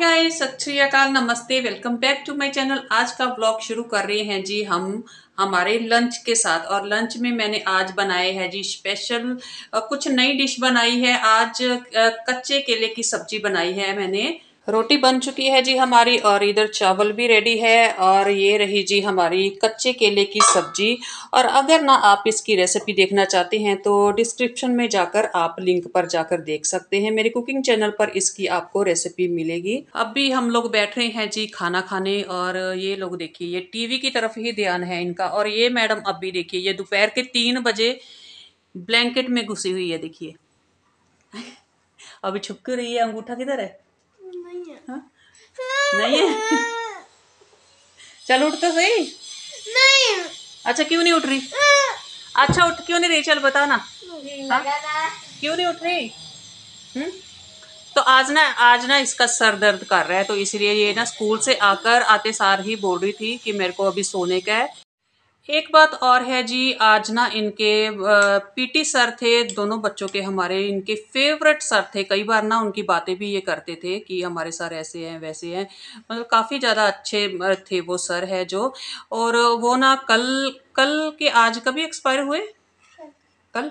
गाय सत नमस्ते welcome back to my channel आज का ब्लॉग शुरू कर रहे हैं जी हम हमारे लंच के साथ और लंच में मैंने आज बनाए हैं जी स्पेशल कुछ नई डिश बनाई है आज कच्चे केले की सब्जी बनाई है मैंने रोटी बन चुकी है जी हमारी और इधर चावल भी रेडी है और ये रही जी हमारी कच्चे केले की सब्जी और अगर ना आप इसकी रेसिपी देखना चाहते हैं तो डिस्क्रिप्शन में जाकर आप लिंक पर जाकर देख सकते हैं मेरे कुकिंग चैनल पर इसकी आपको रेसिपी मिलेगी अब भी हम लोग बैठ रहे हैं जी खाना खाने और ये लोग देखिए ये टीवी की तरफ ही ध्यान है इनका और ये मैडम अब भी देखिए ये दोपहर के तीन बजे ब्लैंकेट में घुसी हुई है देखिए अभी छुपकी रही है अंगूठा किधर है नहीं है चल उठ तो सही नहीं अच्छा क्यों नहीं उठ रही अच्छा उठ क्यों नहीं रही चल बता ना हाँ? क्यों नहीं उठ रही हुँ? हम्म? तो आज ना आज ना इसका सर दर्द कर रहा है तो इसलिए ये ना स्कूल से आकर आते सार ही बोल रही थी कि मेरे को अभी सोने का है एक बात और है जी आज ना इनके पीटी सर थे दोनों बच्चों के हमारे इनके फेवरेट सर थे कई बार ना उनकी बातें भी ये करते थे कि हमारे सर ऐसे हैं वैसे हैं मतलब काफ़ी ज़्यादा अच्छे थे वो सर है जो और वो ना कल कल के आज कभी एक्सपायर हुए कल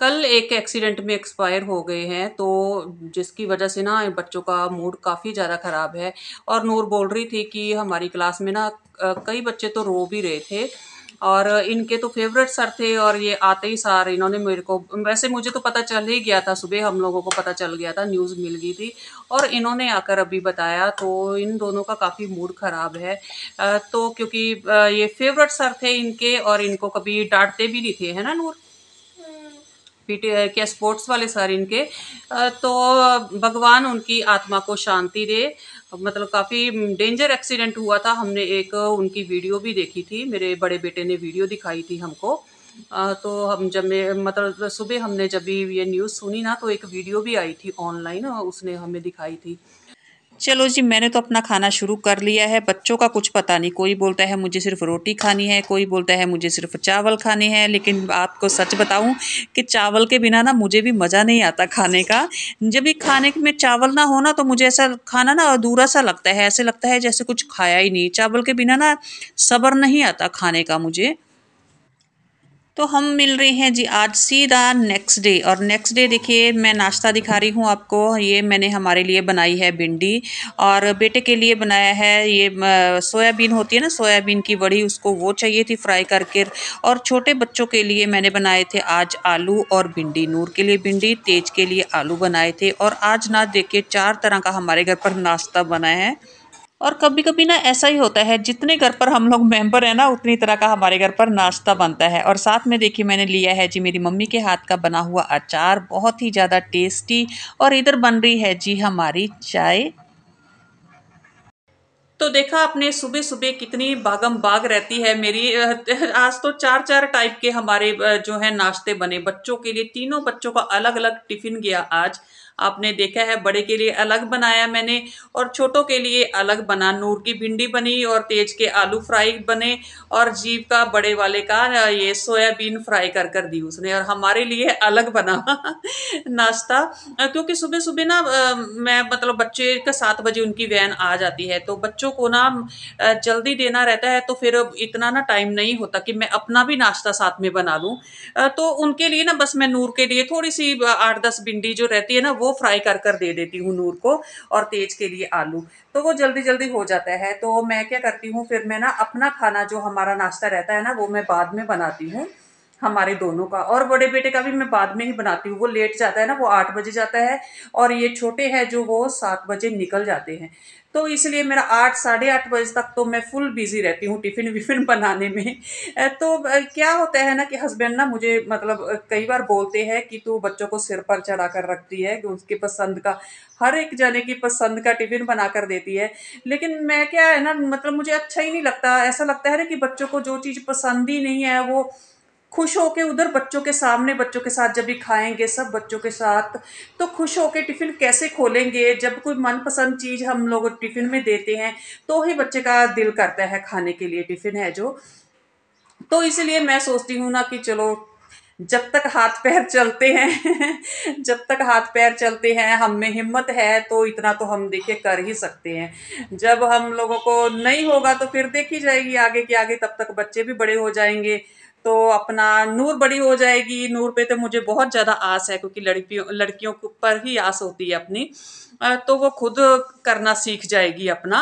कल एक एक्सीडेंट में एक्सपायर हो गए हैं तो जिसकी वजह से ना बच्चों का मूड काफ़ी ज़्यादा ख़राब है और नूर बोल रही थी कि हमारी क्लास में ना कई बच्चे तो रो भी रहे थे और इनके तो फेवरेट सर थे और ये आते ही सार इन्होंने मेरे को वैसे मुझे तो पता चल ही गया था सुबह हम लोगों को पता चल गया था न्यूज़ मिल गई थी और इन्होंने आकर अभी बताया तो इन दोनों का काफ़ी मूड ख़राब है तो क्योंकि ये फेवरेट सर थे इनके और इनको कभी डांटते भी नहीं थे है ना नूर पीटी के स्पोर्ट्स वाले सर इनके तो भगवान उनकी आत्मा को शांति दे मतलब काफ़ी डेंजर एक्सीडेंट हुआ था हमने एक उनकी वीडियो भी देखी थी मेरे बड़े बेटे ने वीडियो दिखाई थी हमको तो हम जब मैं मतलब सुबह हमने जब भी ये न्यूज़ सुनी ना तो एक वीडियो भी आई थी ऑनलाइन उसने हमें दिखाई थी चलो जी मैंने तो अपना खाना शुरू कर लिया है बच्चों का कुछ पता नहीं कोई बोलता है मुझे सिर्फ रोटी खानी है कोई बोलता है मुझे सिर्फ चावल खाने हैं लेकिन आपको सच बताऊं कि चावल के बिना ना मुझे भी मज़ा नहीं आता खाने का जब भी खाने में चावल ना हो ना तो मुझे ऐसा खाना ना अधूरा सा लगता है ऐसे लगता है जैसे कुछ खाया ही नहीं चावल के बिना ना सब्र नहीं आता खाने का मुझे तो हम मिल रहे हैं जी आज सीधा नेक्स्ट डे और नेक्स्ट डे देखिए मैं नाश्ता दिखा रही हूँ आपको ये मैंने हमारे लिए बनाई है भिंडी और बेटे के लिए बनाया है ये सोयाबीन होती है ना सोयाबीन की बड़ी उसको वो चाहिए थी फ्राई करके और छोटे बच्चों के लिए मैंने बनाए थे आज आलू और भिंडी नूर के लिए भिंडी तेज के लिए आलू बनाए थे और आज ना देखिए चार तरह का हमारे घर पर नाश्ता बना है और कभी कभी ना ऐसा ही होता है जितने घर पर हम लोग मेंबर हैं ना उतनी तरह का हमारे घर पर नाश्ता बनता है और साथ में देखिए मैंने लिया है जी मेरी मम्मी के हाथ का बना हुआ अचार बहुत ही ज़्यादा टेस्टी और इधर बन रही है जी हमारी चाय तो देखा आपने सुबह सुबह कितनी बागम बाग रहती है मेरी आज तो चार चार टाइप के हमारे जो है नाश्ते बने बच्चों के लिए तीनों बच्चों का अलग अलग टिफ़िन गया आज आपने देखा है बड़े के लिए अलग बनाया मैंने और छोटों के लिए अलग बना नूर की भिंडी बनी और तेज के आलू फ्राई बने और जीव का बड़े वाले का ये सोयाबीन फ्राई कर कर दी उसने और हमारे लिए अलग बना नाश्ता क्योंकि सुबह सुबह ना मैं मतलब बच्चे का सात बजे उनकी वैन आ जाती है तो बच्चों को ना जल्दी देना रहता है तो फिर इतना ना टाइम नहीं होता कि मैं अपना भी नाश्ता साथ में बना लूँ तो उनके लिए ना बस मैं नूर के लिए थोड़ी सी आठ दस भिंडी जो रहती है ना वो फ्राई कर कर दे देती हूँ नूर को और तेज के लिए आलू तो वो जल्दी जल्दी हो जाता है तो मैं क्या करती हूँ फिर मैं ना अपना खाना जो हमारा नाश्ता रहता है ना वो मैं बाद में बनाती हूँ हमारे दोनों का और बड़े बेटे का भी मैं बाद में ही बनाती हूँ वो लेट जाता है ना वो आठ बजे जाता है और ये छोटे हैं जो वो सात बजे निकल जाते हैं तो इसलिए मेरा आठ साढ़े आठ बजे तक तो मैं फुल बिज़ी रहती हूँ टिफ़िन विफिन बनाने में तो क्या होता है ना कि हस्बैंड ना मुझे मतलब कई बार बोलते हैं कि तू बच्चों को सिर पर चढ़ा कर रखती है उसकी पसंद का हर एक जने की पसंद का टिफ़िन बना कर देती है लेकिन मैं क्या है ना मतलब मुझे अच्छा ही नहीं लगता ऐसा लगता है ना कि बच्चों को जो चीज़ पसंद ही नहीं है वो खुश होके उधर बच्चों के सामने बच्चों के साथ जब भी खाएंगे सब बच्चों के साथ तो खुश होके टिफ़िन कैसे खोलेंगे जब कोई मनपसंद चीज़ हम लोग टिफ़िन में देते हैं तो ही बच्चे का दिल करता है खाने के लिए टिफ़िन है जो तो इसलिए मैं सोचती हूँ ना कि चलो जब तक हाथ पैर चलते हैं जब तक हाथ पैर चलते हैं हम में हिम्मत है तो इतना तो हम देखिए कर ही सकते हैं जब हम लोगों को नहीं होगा तो फिर देखी जाएगी आगे के आगे तब तक बच्चे भी बड़े हो जाएंगे तो अपना नूर बड़ी हो जाएगी नूर पे तो मुझे बहुत ज़्यादा आस है क्योंकि लड़कियों लड़कियों पर ही आस होती है अपनी तो वो खुद करना सीख जाएगी अपना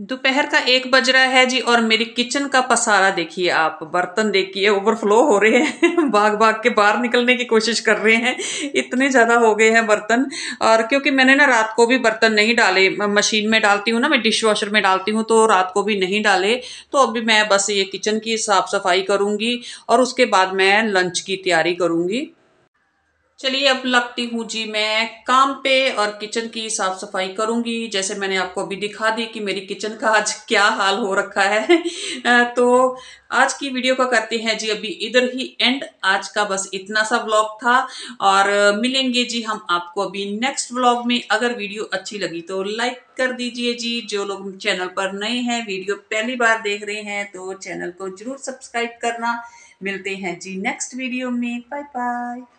दोपहर का एक बज रहा है जी और मेरी किचन का पसारा देखिए आप बर्तन देखिए ओवरफ्लो हो रहे हैं भाग भाग के बाहर निकलने की कोशिश कर रहे हैं इतने ज़्यादा हो गए हैं बर्तन और क्योंकि मैंने ना रात को भी बर्तन नहीं डाले मशीन में डालती हूँ ना मैं डिश वॉशर में डालती हूँ तो रात को भी नहीं डाले तो अभी मैं बस ये किचन की साफ़ सफाई करूँगी और उसके बाद मैं लंच की तैयारी करूँगी चलिए अब लगती हूँ जी मैं काम पे और किचन की साफ़ सफाई करूंगी जैसे मैंने आपको अभी दिखा दी कि मेरी किचन का आज क्या हाल हो रखा है तो आज की वीडियो का करते हैं जी अभी इधर ही एंड आज का बस इतना सा व्लॉग था और मिलेंगे जी हम आपको अभी नेक्स्ट व्लॉग में अगर वीडियो अच्छी लगी तो लाइक कर दीजिए जी जो लोग चैनल पर नए हैं वीडियो पहली बार देख रहे हैं तो चैनल को जरूर सब्सक्राइब करना मिलते हैं जी नेक्स्ट वीडियो में बाय बाय